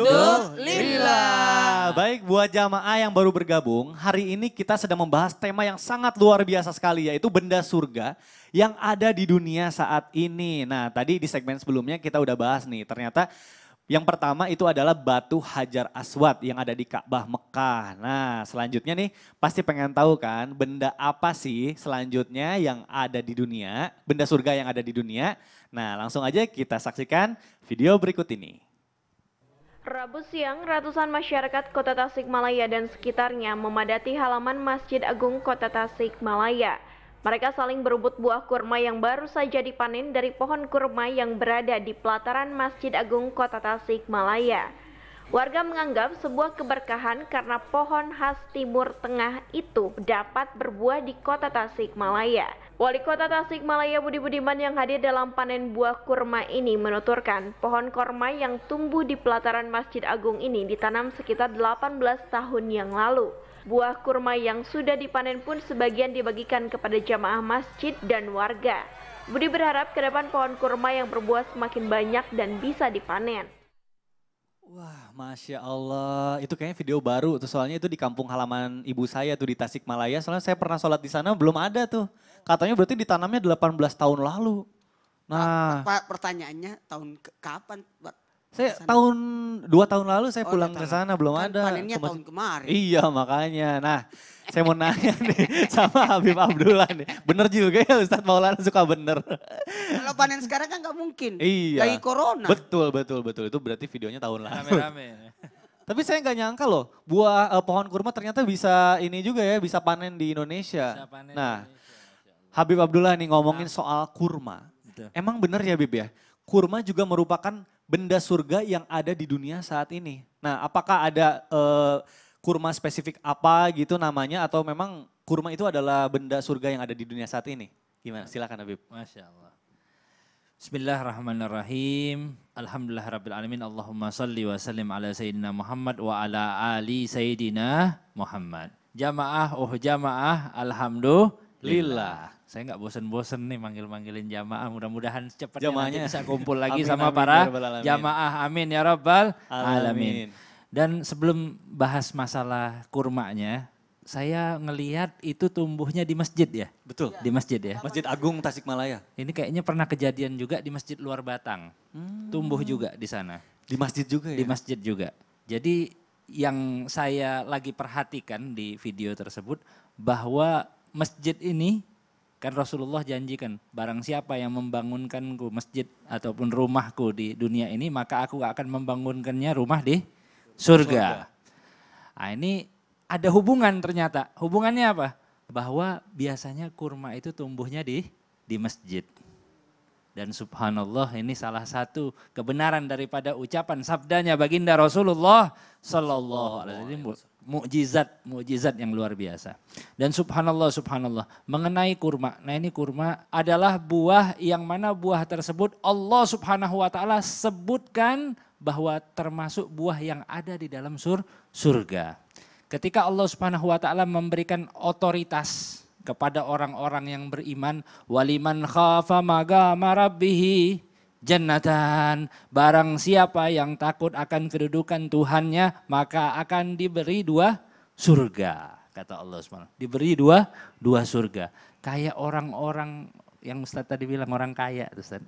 Alhamdulillah. Baik buat jamaah yang baru bergabung, hari ini kita sedang membahas tema yang sangat luar biasa sekali yaitu benda surga yang ada di dunia saat ini. Nah tadi di segmen sebelumnya kita udah bahas nih ternyata yang pertama itu adalah batu Hajar Aswad yang ada di Ka'bah Mekah. Nah, selanjutnya nih pasti pengen tahu kan benda apa sih selanjutnya yang ada di dunia, benda surga yang ada di dunia. Nah, langsung aja kita saksikan video berikut ini. Rabu siang, ratusan masyarakat Kota Tasikmalaya dan sekitarnya memadati halaman Masjid Agung Kota Tasikmalaya. Mereka saling berebut buah kurma yang baru saja dipanen dari pohon kurma yang berada di pelataran Masjid Agung Kota Tasikmalaya. Warga menganggap sebuah keberkahan karena pohon khas Timur Tengah itu dapat berbuah di kota Tasikmalaya. Wali kota Tasikmalaya Budi Budiman yang hadir dalam panen buah kurma ini menuturkan pohon kurma yang tumbuh di pelataran Masjid Agung ini ditanam sekitar 18 tahun yang lalu. Buah kurma yang sudah dipanen pun sebagian dibagikan kepada jamaah masjid dan warga. Budi berharap ke depan pohon kurma yang berbuah semakin banyak dan bisa dipanen. Wah, masya Allah, itu kayaknya video baru. Tuh soalnya itu di kampung halaman ibu saya tuh di Tasikmalaya. Soalnya saya pernah sholat di sana belum ada tuh. Katanya berarti ditanamnya 18 tahun lalu. Nah, Pak, pertanyaannya tahun ke kapan? Pak? Saya sana. tahun dua tahun lalu saya oh, pulang ke sana belum kan ada. Panennya tahun kemarin. Iya makanya. Nah, saya mau nanya nih sama Habib Abdullah nih. Bener juga ya Ustadz Maulana suka bener. Kalau panen sekarang kan gak mungkin. Iya. Lagi corona. Betul, betul, betul. Itu berarti videonya tahun lalu. Rame-rame. Tapi saya nggak nyangka loh, buah uh, pohon kurma ternyata bisa ini juga ya, bisa panen di Indonesia. Bisa panen nah, Indonesia. Habib Abdullah nih ngomongin nah. soal kurma. Betul. Emang bener ya Bib ya, kurma juga merupakan benda surga yang ada di dunia saat ini. Nah, apakah ada uh, kurma spesifik apa gitu namanya atau memang kurma itu adalah benda surga yang ada di dunia saat ini? Gimana? Silakan Habib. Masya Allah. Bismillahirrahmanirrahim. Alhamdulillah rabbil alamin. Allahumma salli wa sallim ala sayyidina Muhammad wa ala ali sayyidina Muhammad. Jamaah, oh jamaah, alhamdulillah. Saya enggak bosen-bosen nih manggil-manggilin jamaah. Mudah-mudahan cepatnya bisa kumpul lagi amin, sama amin, para ya jamaah. Amin ya rabbal alamin. alamin. Dan sebelum bahas masalah kurmanya, saya ngelihat itu tumbuhnya di masjid ya. Betul. Di masjid ya. Masjid Agung Tasikmalaya. Ini kayaknya pernah kejadian juga di Masjid Luar Batang. Hmm. Tumbuh juga di sana. Di masjid juga ya. Di masjid juga. Jadi yang saya lagi perhatikan di video tersebut bahwa masjid ini kan Rasulullah janjikan barang siapa yang membangunkanku masjid ataupun rumahku di dunia ini maka aku akan membangunkannya rumah di surga. Nah ini ada hubungan ternyata. Hubungannya apa? Bahwa biasanya kurma itu tumbuhnya di di masjid. Dan subhanallah ini salah satu kebenaran daripada ucapan sabdanya baginda Rasulullah sallallahu alaihi wasallam mukjizat mukjizat yang luar biasa. Dan subhanallah subhanallah mengenai kurma. Nah ini kurma adalah buah yang mana buah tersebut Allah Subhanahu wa taala sebutkan bahwa termasuk buah yang ada di dalam sur surga. Ketika Allah Subhanahu wa taala memberikan otoritas kepada orang-orang yang beriman waliman khafa magama rabbihi jannatan. Barang siapa yang takut akan kedudukan Tuhannya, maka akan diberi dua surga. Kata Allah SWT. Diberi dua, dua surga. Kayak orang-orang yang Ustaz tadi bilang orang kaya. Ustaz.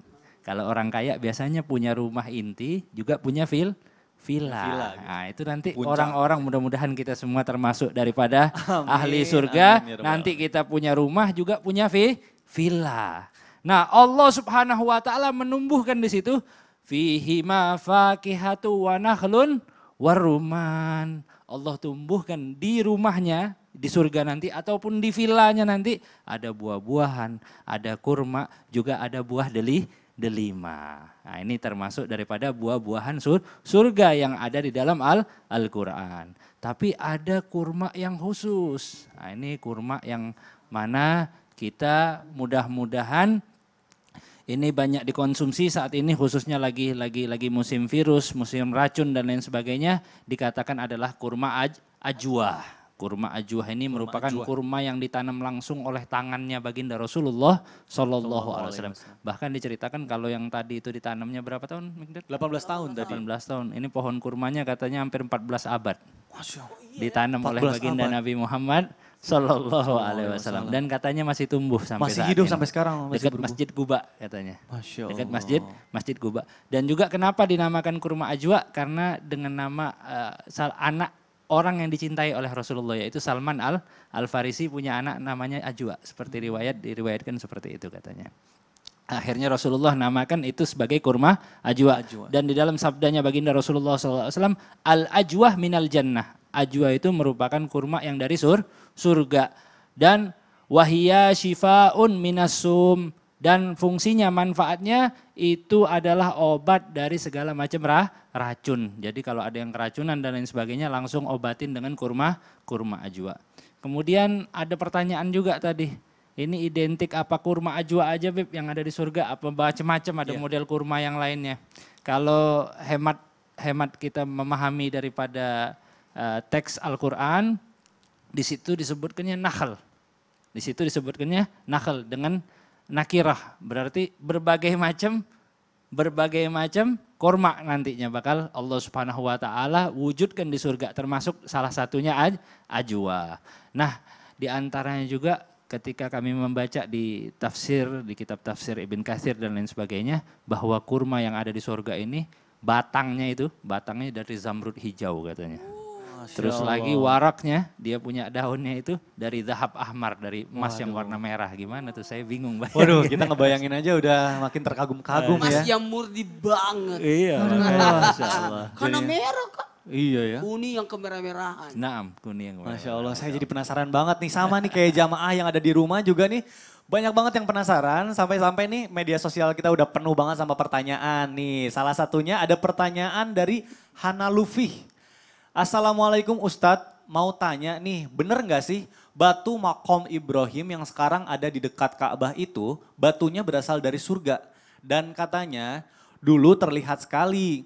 Kalau orang kaya biasanya punya rumah inti, juga punya vil, villa. villa gitu. Nah, itu nanti orang-orang mudah-mudahan kita semua termasuk daripada amin, ahli surga. Amin, ya nanti kita punya rumah juga punya vi, villa. Nah Allah subhanahu wa ta'ala menumbuhkan di situ. ma fakihatu wa nakhlun waruman. Allah tumbuhkan di rumahnya, di surga nanti ataupun di villanya nanti ada buah-buahan, ada kurma, juga ada buah deli, delima. Nah, ini termasuk daripada buah-buahan surga yang ada di dalam Al Al-Qur'an. Tapi ada kurma yang khusus. Nah, ini kurma yang mana kita mudah-mudahan ini banyak dikonsumsi saat ini khususnya lagi lagi lagi musim virus, musim racun dan lain sebagainya dikatakan adalah kurma aj ajwa. Kurma ajwa ini kurma merupakan ajwa. kurma yang ditanam langsung oleh tangannya baginda Rasulullah Shallallahu Alaihi Wasallam. Bahkan diceritakan kalau yang tadi itu ditanamnya berapa tahun? 18 tahun tadi. 18 tahun. Ini pohon kurmanya katanya hampir 14 abad. Ditanam iya. oleh baginda abad. Nabi Muhammad Sallallahu Alaihi Wasallam. Dan katanya masih tumbuh sampai masih saat hidup ini. sampai sekarang. Masih Dekat berubuh. Masjid Kuba katanya. Masya Allah. Dekat masjid Masjid Kuba. Dan juga kenapa dinamakan kurma ajwa? Karena dengan nama uh, anak orang yang dicintai oleh Rasulullah yaitu Salman al al Farisi punya anak namanya Ajwa. Seperti riwayat diriwayatkan seperti itu katanya. Akhirnya Rasulullah namakan itu sebagai kurma ajwa. ajwa. Dan di dalam sabdanya baginda Rasulullah SAW, al ajwa minal jannah Ajwa itu merupakan kurma yang dari sur, surga. Dan wahia un minasum dan fungsinya manfaatnya itu adalah obat dari segala macam rah, racun. Jadi kalau ada yang keracunan dan lain sebagainya langsung obatin dengan kurma kurma ajwa. Kemudian ada pertanyaan juga tadi. Ini identik apa kurma ajwa aja Bib yang ada di surga apa macam-macam ada yeah. model kurma yang lainnya. Kalau hemat hemat kita memahami daripada Eh, teks Al-Quran, di situ disebutkannya nahl, Di situ disebutkannya nahl dengan nakirah. Berarti berbagai macam berbagai macam korma nantinya bakal Allah Subhanahu wa taala wujudkan di surga termasuk salah satunya aj ajwa. Nah, di antaranya juga ketika kami membaca di tafsir di kitab tafsir Ibn Katsir dan lain sebagainya bahwa kurma yang ada di surga ini batangnya itu batangnya dari zamrud hijau katanya. Terus Allah. lagi waraknya, dia punya daunnya itu dari zahab ahmar, dari emas Waduh. yang warna merah. Gimana tuh saya bingung bayangin. Waduh, kita ngebayangin aja udah makin terkagum-kagum ya. Mas yang murni banget. Iya, Karena merah kok. Iya ya. Kuni yang kemerah-merahan. Naam, kuni yang kemerah Masya Allah, saya jadi penasaran banget nih. Sama nih kayak jamaah yang ada di rumah juga nih. Banyak banget yang penasaran, sampai-sampai nih media sosial kita udah penuh banget sama pertanyaan nih. Salah satunya ada pertanyaan dari Hana Lufi. Assalamualaikum Ustadz, mau tanya nih, bener nggak sih batu makom Ibrahim yang sekarang ada di dekat Ka'bah itu, batunya berasal dari surga. Dan katanya dulu terlihat sekali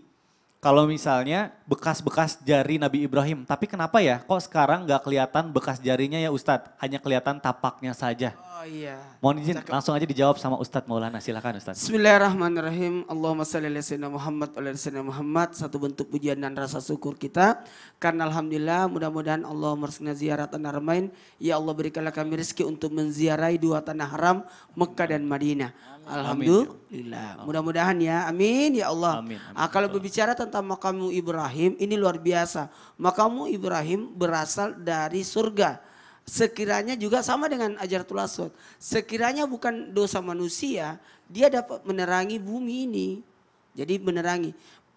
kalau misalnya bekas-bekas jari Nabi Ibrahim. Tapi kenapa ya kok sekarang nggak kelihatan bekas jarinya ya Ustadz? Hanya kelihatan tapaknya saja. Oh iya. Mohon izin Cakep. langsung aja dijawab sama Ustadz Maulana. silakan Ustadz. Bismillahirrahmanirrahim. Allahumma salli ala sayyidina Muhammad ala sayyidina Muhammad. Satu bentuk pujian dan rasa syukur kita. Karena Alhamdulillah mudah-mudahan Allah merasakan ziarah tanah ramain, Ya Allah berikanlah kami rezeki untuk menziarai dua tanah haram Mekah dan Madinah. Alhamdulillah. Mudah-mudahan ya. Amin ya Allah. Amin. amin. Ah, kalau berbicara tentang makamu Ibrahim ini luar biasa. Makamu Ibrahim berasal dari surga. Sekiranya juga sama dengan ajar tulasut. Sekiranya bukan dosa manusia, dia dapat menerangi bumi ini. Jadi menerangi.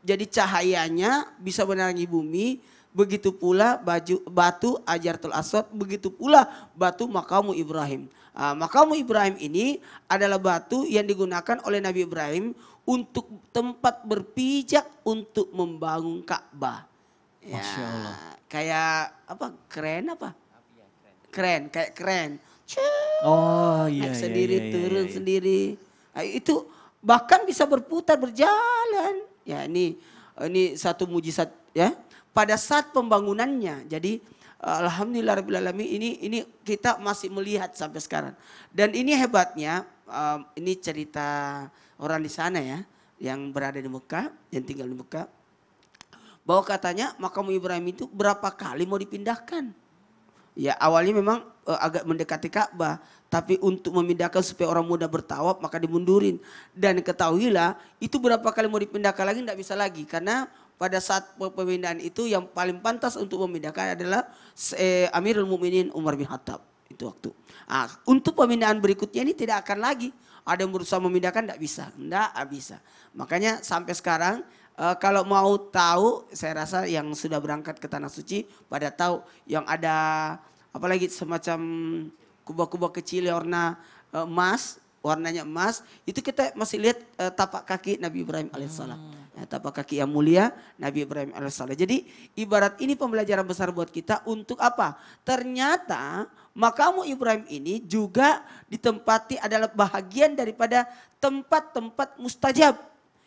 Jadi cahayanya bisa menerangi bumi begitu pula baju, batu Ajartul Aswad, begitu pula batu makamu Ibrahim. Uh, makamu Ibrahim ini adalah batu yang digunakan oleh Nabi Ibrahim untuk tempat berpijak untuk membangun Ka'bah. Ya, Masya Allah. Kayak apa? Keren apa? Iya, keren, kayak keren. Cuk, oh iya. Naik iya, sendiri, iya, iya, turun iya, iya. sendiri. Nah, itu bahkan bisa berputar berjalan. Ya ini ini satu mujizat ya pada saat pembangunannya. Jadi eh, Alhamdulillah Alamin ini ini kita masih melihat sampai sekarang. Dan ini hebatnya eh, ini cerita orang di sana ya yang berada di Mekah, yang tinggal di Mekah. Bahwa katanya makam Ibrahim itu berapa kali mau dipindahkan. Ya awalnya memang eh, agak mendekati Ka'bah, tapi untuk memindahkan supaya orang muda bertawab maka dimundurin. Dan ketahuilah itu berapa kali mau dipindahkan lagi tidak bisa lagi karena pada saat pemindahan itu yang paling pantas untuk memindahkan adalah eh, Amirul Mu'minin Umar bin Khattab itu waktu. Nah, untuk pemindahan berikutnya ini tidak akan lagi ada yang berusaha memindahkan tidak bisa, tidak bisa. Makanya sampai sekarang eh, kalau mau tahu, saya rasa yang sudah berangkat ke Tanah Suci pada tahu yang ada apalagi semacam kubah-kubah kecil warna eh, emas warnanya emas, itu kita masih lihat uh, tapak kaki Nabi Ibrahim alaihissalam. Nah, tapak kaki yang mulia Nabi Ibrahim alaihissalam. Jadi ibarat ini pembelajaran besar buat kita untuk apa? Ternyata makamu Ibrahim ini juga ditempati adalah bahagian daripada tempat-tempat mustajab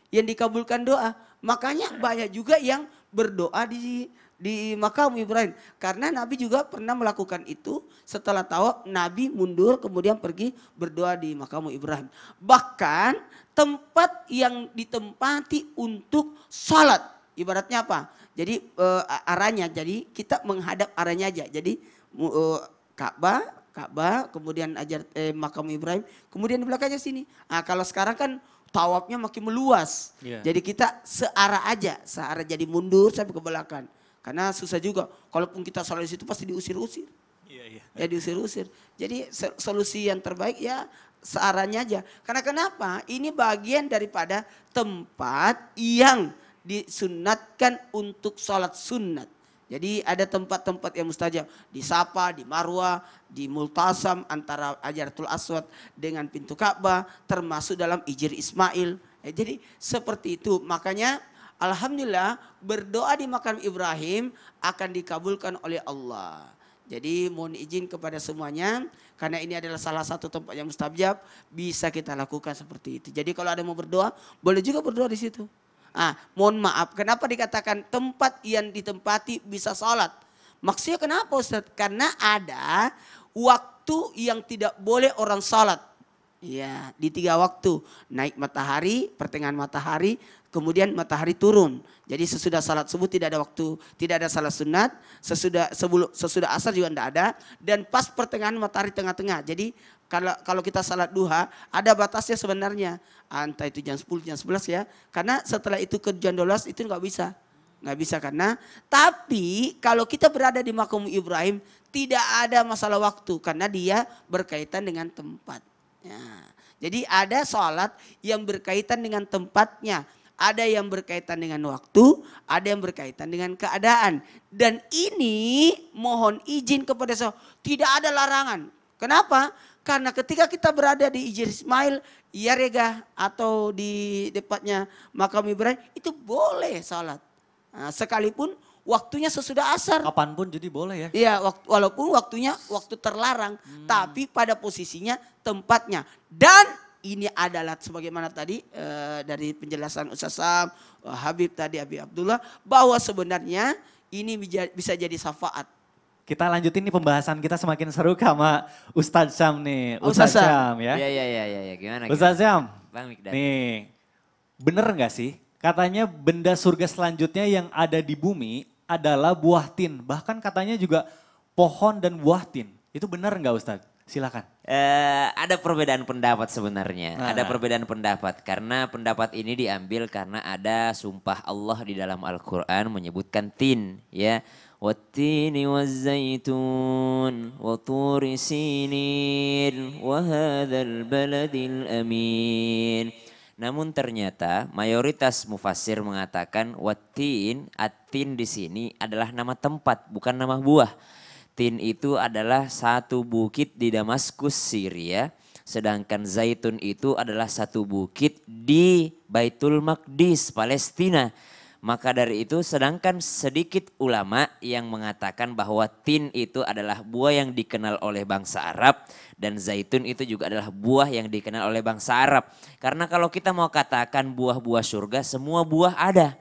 yang dikabulkan doa. Makanya banyak juga yang berdoa di di makam Ibrahim. Karena Nabi juga pernah melakukan itu setelah tahu Nabi mundur kemudian pergi berdoa di makam Ibrahim. Bahkan tempat yang ditempati untuk sholat. Ibaratnya apa? Jadi uh, arahnya, jadi kita menghadap arahnya aja. Jadi uh, Ka'bah, Ka'bah, kemudian ajar eh, makam Ibrahim, kemudian di belakangnya sini. Nah, kalau sekarang kan tawafnya makin meluas. Yeah. Jadi kita searah aja, searah jadi mundur sampai ke belakang. Karena susah juga. Kalaupun kita sholat di situ pasti diusir-usir. Iya, iya. Ya diusir-usir. Jadi solusi yang terbaik ya searahnya aja. Karena kenapa? Ini bagian daripada tempat yang disunatkan untuk sholat sunat. Jadi ada tempat-tempat yang mustajab di Sapa, di Marwa, di Multasam antara Ajaratul Aswad dengan pintu Ka'bah termasuk dalam Ijir Ismail. Ya, jadi seperti itu. Makanya Alhamdulillah berdoa di makam Ibrahim akan dikabulkan oleh Allah. Jadi mohon izin kepada semuanya karena ini adalah salah satu tempat yang mustajab bisa kita lakukan seperti itu. Jadi kalau ada yang mau berdoa boleh juga berdoa di situ. Ah, mohon maaf kenapa dikatakan tempat yang ditempati bisa sholat? Maksudnya kenapa Ustaz? Karena ada waktu yang tidak boleh orang sholat. Iya, di tiga waktu. Naik matahari, pertengahan matahari, kemudian matahari turun. Jadi sesudah salat subuh tidak ada waktu, tidak ada salat sunat, sesudah sebelum sesudah asar juga tidak ada dan pas pertengahan matahari tengah-tengah. Jadi kalau kalau kita salat duha ada batasnya sebenarnya. anta itu jam 10, jam 11 ya. Karena setelah itu ke jam 12 itu nggak bisa. Nggak bisa karena tapi kalau kita berada di makam Ibrahim tidak ada masalah waktu karena dia berkaitan dengan tempat. Ya. Jadi ada sholat yang berkaitan dengan tempatnya. Ada yang berkaitan dengan waktu, ada yang berkaitan dengan keadaan. Dan ini mohon izin kepada saya, tidak ada larangan. Kenapa? Karena ketika kita berada di Ijir Ismail, Yarega atau di depannya makam Ibrahim, itu boleh sholat. Nah, sekalipun waktunya sesudah asar. Kapanpun jadi boleh ya. Iya, walaupun waktunya waktu terlarang, hmm. tapi pada posisinya tempatnya. Dan ini adalah sebagaimana tadi e, dari penjelasan Ustaz Sam, eh, Habib tadi, Habib Abdullah, bahwa sebenarnya ini bisa jadi syafaat kita lanjutin nih pembahasan kita semakin seru sama Ustaz Sam nih. Oh, Ustaz Ustaz Sam ya. Iya iya iya iya ya. gimana, gimana? Ustaz Sam. Bang Mikdan. Nih. Bener nggak sih? Katanya benda surga selanjutnya yang ada di bumi adalah buah tin. Bahkan katanya juga pohon dan buah tin. Itu benar nggak Ustadz? Silakan. Uh, ada perbedaan pendapat sebenarnya. Nah. Ada perbedaan pendapat karena pendapat ini diambil karena ada sumpah Allah di dalam Al-Qur'an menyebutkan tin ya. Wattini wazaitun wa turisinin wa hadzal baladil amin. Namun ternyata mayoritas mufasir mengatakan watin atin di sini adalah nama tempat bukan nama buah. Tin itu adalah satu bukit di Damaskus Syria, sedangkan zaitun itu adalah satu bukit di Baitul Maqdis Palestina. Maka dari itu sedangkan sedikit ulama yang mengatakan bahwa tin itu adalah buah yang dikenal oleh bangsa Arab dan zaitun itu juga adalah buah yang dikenal oleh bangsa Arab. Karena kalau kita mau katakan buah-buah surga semua buah ada.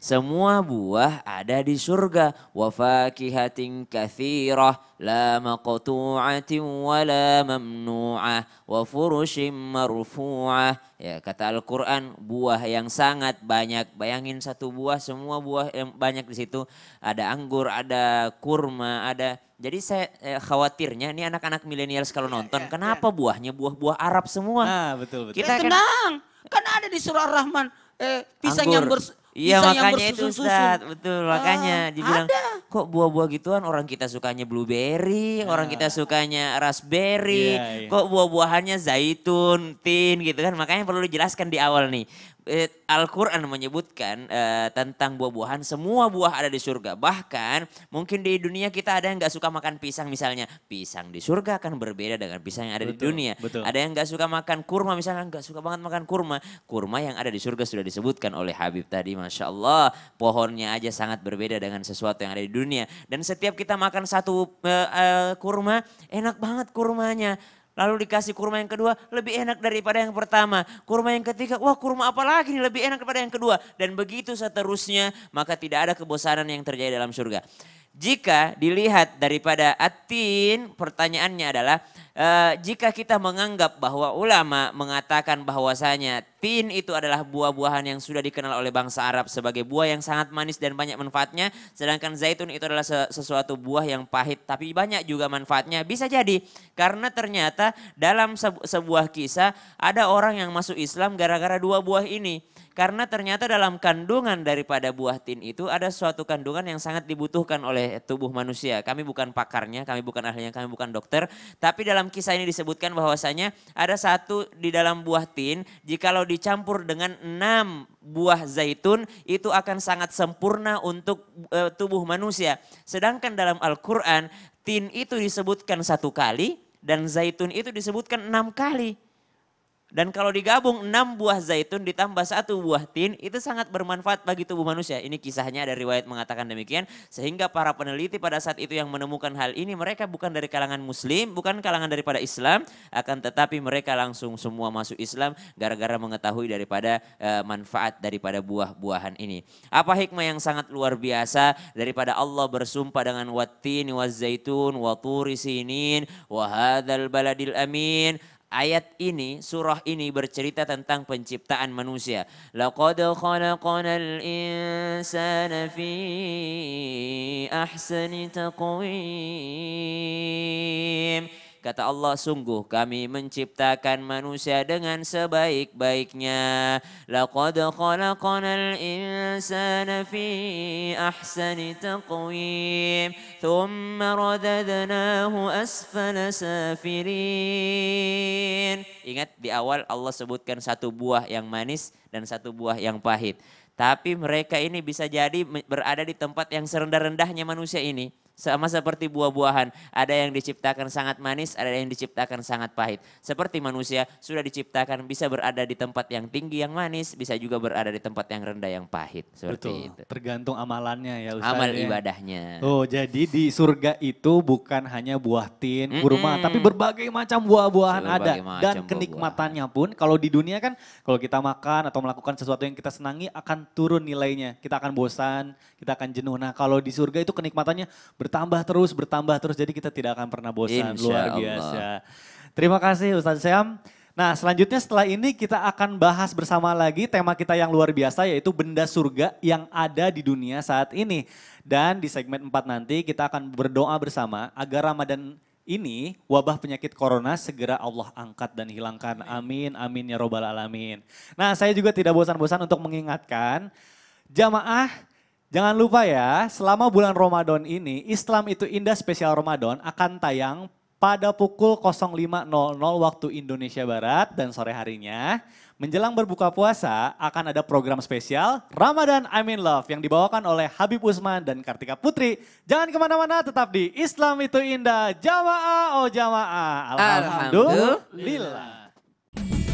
Semua buah ada di surga. Wa fakihatin katsirah la maqtu'atin wa la mamnu'ah wa furushim marfu'ah. Ya, kata Al-Quran buah yang sangat banyak. Bayangin satu buah, semua buah yang banyak di situ. Ada anggur, ada kurma, ada jadi saya eh, khawatirnya ini anak-anak milenial kalau iya, nonton, ya, ya, kenapa ya. buahnya buah-buah Arab semua? Ah, betul betul. Kita ya, tenang, kan, kan ada di surah Rahman eh, pisang Anggur. yang bers, Iya makanya itu Ustaz, betul ah, makanya ah, dibilang ada. kok buah-buah gituan orang kita sukanya blueberry, ah. orang kita ah. sukanya raspberry, yeah, yeah. kok buah-buahannya zaitun, tin gitu kan makanya perlu dijelaskan di awal nih eh, Al-Quran menyebutkan eh, tentang buah-buahan, semua buah ada di surga. Bahkan mungkin di dunia kita ada yang nggak suka makan pisang misalnya. Pisang di surga akan berbeda dengan pisang yang ada betul, di dunia. Betul. Ada yang nggak suka makan kurma misalnya, nggak suka banget makan kurma. Kurma yang ada di surga sudah disebutkan oleh Habib tadi, Masya Allah. Pohonnya aja sangat berbeda dengan sesuatu yang ada di dunia. Dan setiap kita makan satu eh, eh, kurma, enak banget kurmanya. Lalu dikasih kurma yang kedua lebih enak daripada yang pertama. Kurma yang ketiga, wah kurma apa lagi nih lebih enak daripada yang kedua. Dan begitu seterusnya maka tidak ada kebosanan yang terjadi dalam surga. Jika dilihat daripada atin, pertanyaannya adalah e, jika kita menganggap bahwa ulama mengatakan bahwasanya tin itu adalah buah-buahan yang sudah dikenal oleh bangsa Arab sebagai buah yang sangat manis dan banyak manfaatnya, sedangkan zaitun itu adalah sesuatu buah yang pahit tapi banyak juga manfaatnya. Bisa jadi karena ternyata dalam sebuah kisah ada orang yang masuk Islam gara-gara dua buah ini karena ternyata dalam kandungan daripada buah tin itu ada suatu kandungan yang sangat dibutuhkan oleh tubuh manusia. Kami bukan pakarnya, kami bukan ahlinya, kami bukan dokter. Tapi dalam kisah ini disebutkan bahwasanya ada satu di dalam buah tin, jikalau dicampur dengan enam buah zaitun itu akan sangat sempurna untuk uh, tubuh manusia. Sedangkan dalam Al-Quran tin itu disebutkan satu kali dan zaitun itu disebutkan enam kali. Dan kalau digabung enam buah zaitun ditambah satu buah tin, itu sangat bermanfaat bagi tubuh manusia. Ini kisahnya dari riwayat mengatakan demikian. Sehingga para peneliti pada saat itu yang menemukan hal ini, mereka bukan dari kalangan muslim, bukan kalangan daripada Islam. Akan tetapi mereka langsung semua masuk Islam gara-gara mengetahui daripada e, manfaat daripada buah-buahan ini. Apa hikmah yang sangat luar biasa daripada Allah bersumpah dengan watin, wazaitun, waturi sinin, wahadal baladil amin ayat ini, surah ini bercerita tentang penciptaan manusia. Laqad khalaqnal insana fi ahsani taqwim. Kata Allah, sungguh kami menciptakan manusia dengan sebaik-baiknya. Laqad khalaqnal insana fi ahsani taqwim. Thumma radadnahu asfala safirin. Ingat di awal Allah sebutkan satu buah yang manis dan satu buah yang pahit. Tapi mereka ini bisa jadi berada di tempat yang serendah-rendahnya manusia ini. Sama seperti buah-buahan, ada yang diciptakan sangat manis, ada yang diciptakan sangat pahit. Seperti manusia sudah diciptakan bisa berada di tempat yang tinggi yang manis, bisa juga berada di tempat yang rendah yang pahit. Seperti Betul. itu. Tergantung amalannya ya Ustaz. Amal ya. ibadahnya. Oh, jadi di surga itu bukan hanya buah tin, mm-hmm. tapi berbagai macam buah-buahan ada macam dan kenikmatannya buah pun kalau di dunia kan kalau kita makan atau melakukan sesuatu yang kita senangi akan turun nilainya. Kita akan bosan, kita akan jenuh. Nah, kalau di surga itu kenikmatannya ber bertambah terus, bertambah terus. Jadi kita tidak akan pernah bosan, Insya luar biasa. Terima kasih Ustaz Syam. Nah selanjutnya setelah ini kita akan bahas bersama lagi tema kita yang luar biasa yaitu benda surga yang ada di dunia saat ini. Dan di segmen 4 nanti kita akan berdoa bersama agar Ramadan ini wabah penyakit corona segera Allah angkat dan hilangkan. Amin, amin ya robbal alamin. Nah saya juga tidak bosan-bosan untuk mengingatkan jamaah Jangan lupa ya, selama bulan Ramadan ini, Islam itu Indah Spesial Ramadan akan tayang pada pukul 05.00 waktu Indonesia Barat dan sore harinya. Menjelang berbuka puasa akan ada program spesial Ramadan I'm in Love yang dibawakan oleh Habib Usman dan Kartika Putri. Jangan kemana-mana tetap di Islam itu indah jamaah oh jamaah. Alhamdulillah. Alhamdulillah.